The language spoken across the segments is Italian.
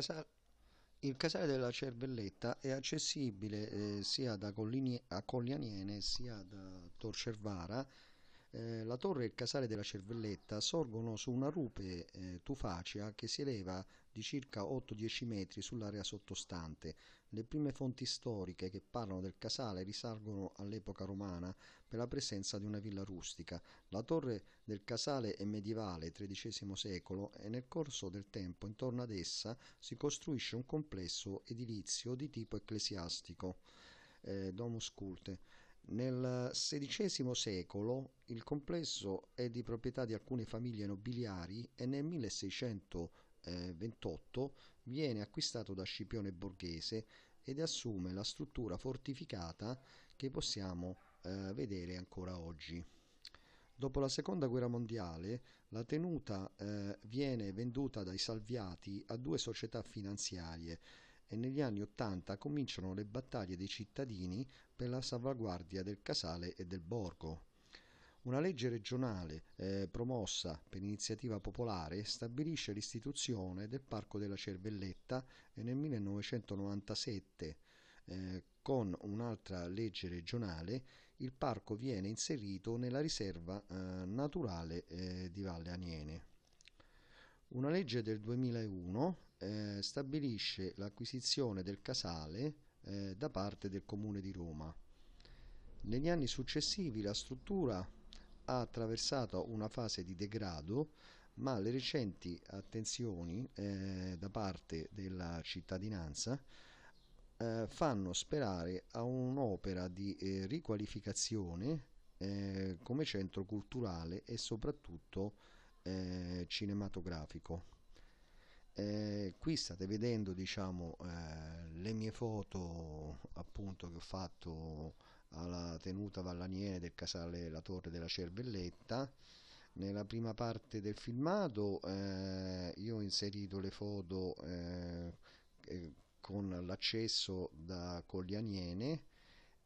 casale, il casale della Cervelletta è accessibile eh, sia da Collini, a Collianiene sia da Torcervara eh, la torre e il casale della Cervelletta sorgono su una rupe eh, tufacea che si eleva di circa 8-10 metri sull'area sottostante. Le prime fonti storiche che parlano del casale risalgono all'epoca romana per la presenza di una villa rustica. La torre del casale è medievale, XIII secolo, e nel corso del tempo intorno ad essa si costruisce un complesso edilizio di tipo ecclesiastico, eh, domus culte nel XVI secolo il complesso è di proprietà di alcune famiglie nobiliari e nel 1628 viene acquistato da Scipione Borghese ed assume la struttura fortificata che possiamo eh, vedere ancora oggi. Dopo la seconda guerra mondiale la tenuta eh, viene venduta dai salviati a due società finanziarie, e negli anni 80 cominciano le battaglie dei cittadini per la salvaguardia del casale e del borgo. Una legge regionale eh, promossa per iniziativa popolare stabilisce l'istituzione del Parco della Cervelletta eh, nel 1997 eh, con un'altra legge regionale il parco viene inserito nella riserva eh, naturale eh, di Valle Aniene. Una legge del 2001 eh, stabilisce l'acquisizione del casale eh, da parte del Comune di Roma. Negli anni successivi la struttura ha attraversato una fase di degrado, ma le recenti attenzioni eh, da parte della cittadinanza eh, fanno sperare a un'opera di eh, riqualificazione eh, come centro culturale e soprattutto eh, cinematografico. Eh, qui state vedendo diciamo, eh, le mie foto appunto, che ho fatto alla tenuta vallaniere del casale La Torre della Cervelletta nella prima parte del filmato eh, io ho inserito le foto eh, eh, con l'accesso da Coglianiene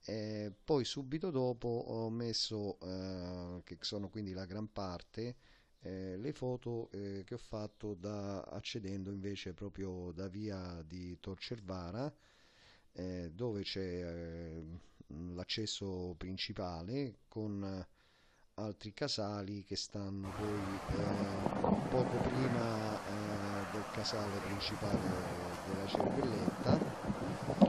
eh, poi subito dopo ho messo che sono quindi la gran parte eh, le foto eh, che ho fatto da, accedendo invece proprio da via di Torcervara eh, dove c'è eh, l'accesso principale con altri casali che stanno poi eh, poco prima eh, del casale principale della cervelletta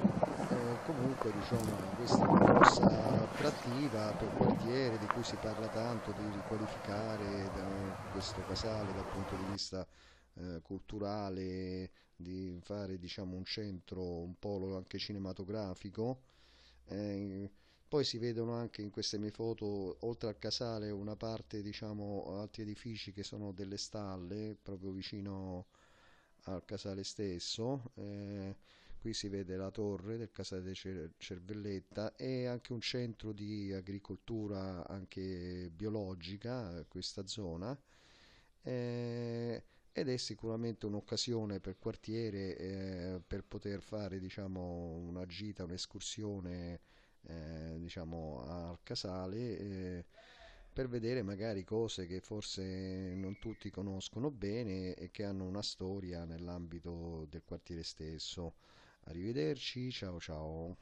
comunque diciamo, questa corsa attrattiva per quartiere di cui si parla tanto di riqualificare questo casale dal punto di vista eh, culturale, di fare diciamo, un centro, un polo anche cinematografico. Eh, poi si vedono anche in queste mie foto, oltre al casale, una parte, diciamo, altri edifici che sono delle stalle, proprio vicino al casale stesso. Eh, qui si vede la torre del Casale Cervelletta e anche un centro di agricoltura anche biologica questa zona eh, ed è sicuramente un'occasione per quartiere eh, per poter fare diciamo, una gita, un'escursione eh, diciamo, al casale eh, per vedere magari cose che forse non tutti conoscono bene e che hanno una storia nell'ambito del quartiere stesso. Arrivederci, ciao ciao.